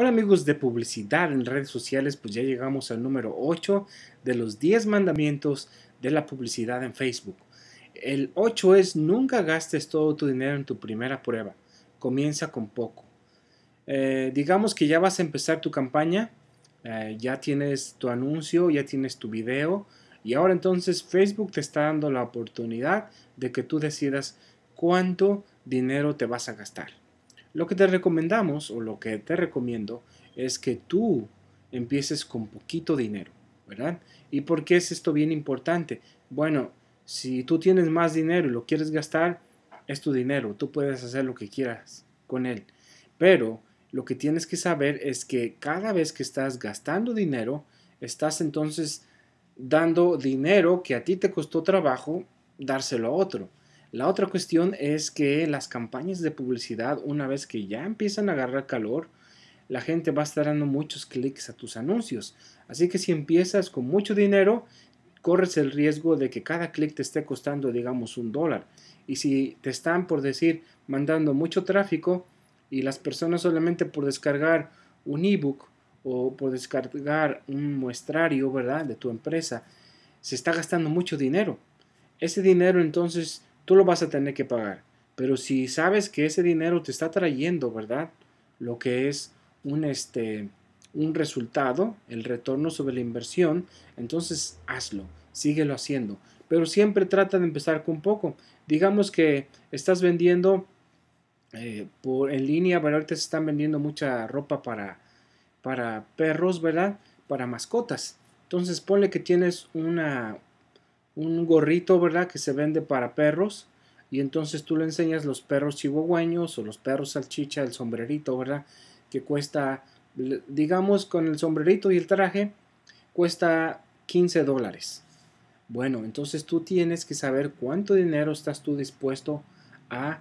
Hola amigos de publicidad en redes sociales, pues ya llegamos al número 8 de los 10 mandamientos de la publicidad en Facebook. El 8 es nunca gastes todo tu dinero en tu primera prueba, comienza con poco. Eh, digamos que ya vas a empezar tu campaña, eh, ya tienes tu anuncio, ya tienes tu video y ahora entonces Facebook te está dando la oportunidad de que tú decidas cuánto dinero te vas a gastar. Lo que te recomendamos o lo que te recomiendo es que tú empieces con poquito dinero, ¿verdad? ¿Y por qué es esto bien importante? Bueno, si tú tienes más dinero y lo quieres gastar, es tu dinero, tú puedes hacer lo que quieras con él. Pero lo que tienes que saber es que cada vez que estás gastando dinero, estás entonces dando dinero que a ti te costó trabajo dárselo a otro. La otra cuestión es que las campañas de publicidad, una vez que ya empiezan a agarrar calor, la gente va a estar dando muchos clics a tus anuncios. Así que si empiezas con mucho dinero, corres el riesgo de que cada clic te esté costando, digamos, un dólar. Y si te están, por decir, mandando mucho tráfico y las personas solamente por descargar un ebook o por descargar un muestrario, ¿verdad?, de tu empresa, se está gastando mucho dinero. Ese dinero entonces tú lo vas a tener que pagar. Pero si sabes que ese dinero te está trayendo, ¿verdad? Lo que es un, este, un resultado, el retorno sobre la inversión, entonces hazlo, síguelo haciendo. Pero siempre trata de empezar con poco. Digamos que estás vendiendo eh, por, en línea, ¿verdad? Ahorita se están vendiendo mucha ropa para, para perros, ¿verdad? Para mascotas. Entonces ponle que tienes una, un gorrito, ¿verdad? Que se vende para perros. Y entonces tú le enseñas los perros chihuahueños o los perros salchicha, el sombrerito, ¿verdad? Que cuesta, digamos, con el sombrerito y el traje, cuesta 15 dólares. Bueno, entonces tú tienes que saber cuánto dinero estás tú dispuesto a,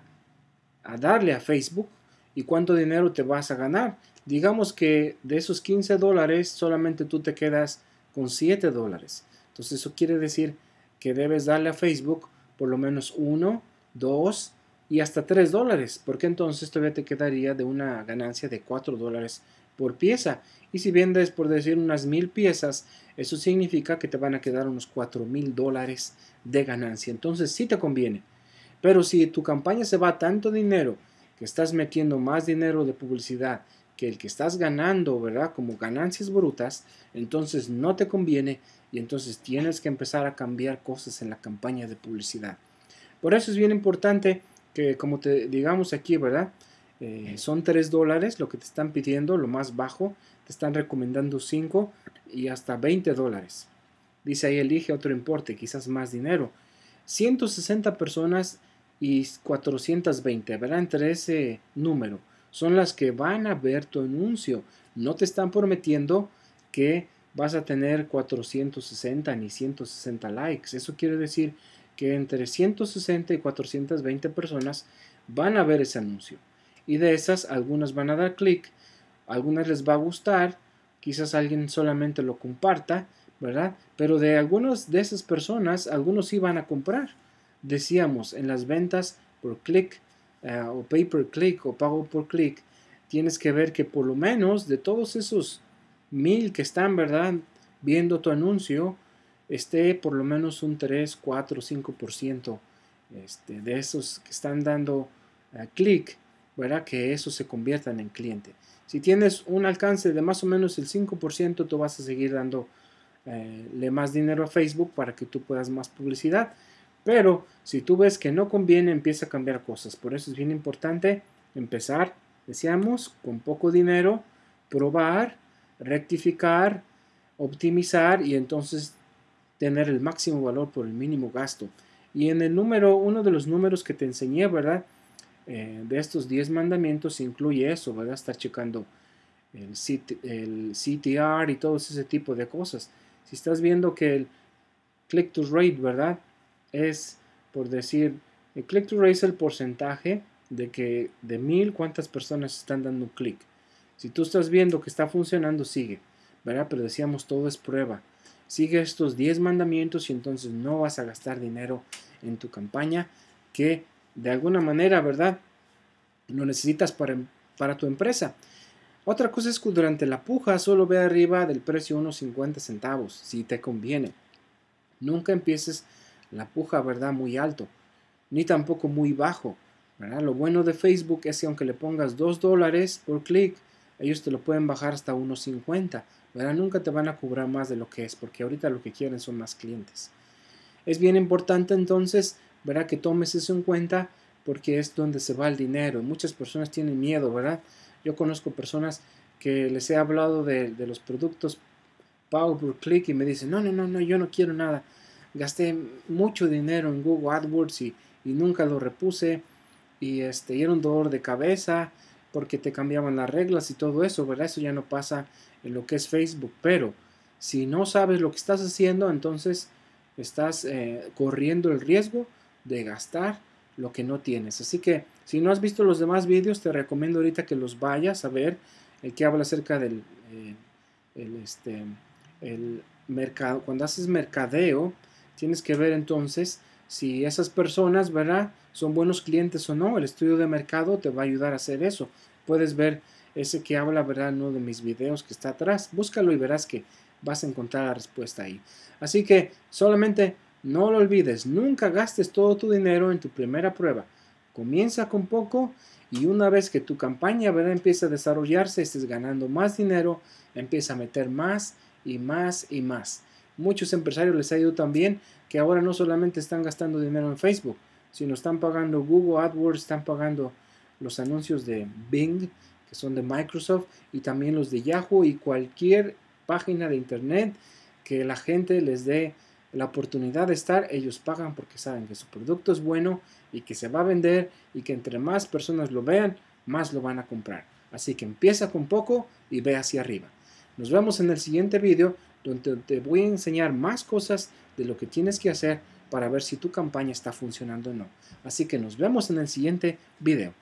a darle a Facebook y cuánto dinero te vas a ganar. Digamos que de esos 15 dólares solamente tú te quedas con 7 dólares. Entonces eso quiere decir que debes darle a Facebook por lo menos 1, 2 y hasta 3 dólares, porque entonces todavía te quedaría de una ganancia de 4 dólares por pieza. Y si vendes, por decir, unas mil piezas, eso significa que te van a quedar unos 4 mil dólares de ganancia. Entonces sí te conviene. Pero si tu campaña se va a tanto dinero, que estás metiendo más dinero de publicidad que el que estás ganando, ¿verdad? Como ganancias brutas, entonces no te conviene y entonces tienes que empezar a cambiar cosas en la campaña de publicidad. Por eso es bien importante que, como te digamos aquí, ¿verdad? Eh, son 3 dólares lo que te están pidiendo, lo más bajo. Te están recomendando 5 y hasta 20 dólares. Dice ahí, elige otro importe, quizás más dinero. 160 personas y 420, ¿verdad? Entre ese número. Son las que van a ver tu anuncio. No te están prometiendo que vas a tener 460 ni 160 likes. Eso quiere decir que entre 160 y 420 personas van a ver ese anuncio. Y de esas, algunas van a dar clic, algunas les va a gustar, quizás alguien solamente lo comparta, ¿verdad? Pero de algunas de esas personas, algunos sí van a comprar. Decíamos, en las ventas por clic eh, o pay per click o pago por clic, tienes que ver que por lo menos de todos esos mil que están, ¿verdad? Viendo tu anuncio, esté por lo menos un 3, 4, 5% este, de esos que están dando eh, clic, ¿verdad? Que esos se conviertan en cliente. Si tienes un alcance de más o menos el 5%, tú vas a seguir dando eh, le más dinero a Facebook para que tú puedas más publicidad. Pero si tú ves que no conviene, empieza a cambiar cosas. Por eso es bien importante empezar, decíamos, con poco dinero, probar rectificar, optimizar y entonces tener el máximo valor por el mínimo gasto. Y en el número, uno de los números que te enseñé, ¿verdad? Eh, de estos 10 mandamientos incluye eso, ¿verdad? Estar checando el, CTR y todo ese tipo de cosas. Si estás viendo que el click to rate, ¿verdad? Es, por decir, el click to rate es el porcentaje de que de mil cuántas personas están dando click clic. Si tú estás viendo que está funcionando, sigue. ¿Verdad? Pero decíamos, todo es prueba. Sigue estos 10 mandamientos y entonces no vas a gastar dinero en tu campaña que de alguna manera, ¿verdad? Lo necesitas para, para tu empresa. Otra cosa es que durante la puja solo ve arriba del precio unos 50 centavos, si te conviene. Nunca empieces la puja, ¿verdad? Muy alto, ni tampoco muy bajo. ¿verdad? Lo bueno de Facebook es que aunque le pongas 2 dólares por clic, ellos te lo pueden bajar hasta 1.50, ¿verdad? Nunca te van a cobrar más de lo que es, porque ahorita lo que quieren son más clientes. Es bien importante entonces, ¿verdad? Que tomes eso en cuenta porque es donde se va el dinero. Muchas personas tienen miedo, ¿verdad? Yo conozco personas que les he hablado de, los productos PowerPoint click y me dicen, no, no, no, no, yo no quiero nada. Gasté mucho dinero en Google AdWords y, y nunca lo repuse y este, y era un dolor de cabeza porque te cambiaban las reglas y todo eso, ¿verdad? Eso ya no pasa en lo que es Facebook, pero si no sabes lo que estás haciendo, entonces estás eh, corriendo el riesgo de gastar lo que no tienes. Así que si no has visto los demás vídeos, te recomiendo ahorita que los vayas a ver, el que habla acerca del eh, este, el mercado. Cuando haces mercadeo, tienes que ver entonces si esas personas, ¿verdad? Son buenos clientes o no. El estudio de mercado te va a ayudar a hacer eso. Puedes ver ese que habla, ¿verdad? uno de mis videos que está atrás. Búscalo y verás que vas a encontrar la respuesta ahí. Así que solamente no lo olvides. Nunca gastes todo tu dinero en tu primera prueba. Comienza con poco y una vez que tu campaña ¿verdad? empieza a desarrollarse, estés ganando más dinero, empieza a meter más y más y más muchos empresarios les ha ido también que ahora no solamente están gastando dinero en Facebook, sino están pagando Google AdWords, están pagando los anuncios de Bing, que son de Microsoft, y también los de Yahoo y cualquier página de Internet que la gente les dé la oportunidad de estar, ellos pagan porque saben que su producto es bueno y que se va a vender y que entre más personas lo vean, más lo van a comprar. Así que empieza con poco y ve hacia arriba. Nos vemos en el siguiente video donde te voy a enseñar más cosas de lo que tienes que hacer para ver si tu campaña está funcionando o no. Así que nos vemos en el siguiente video.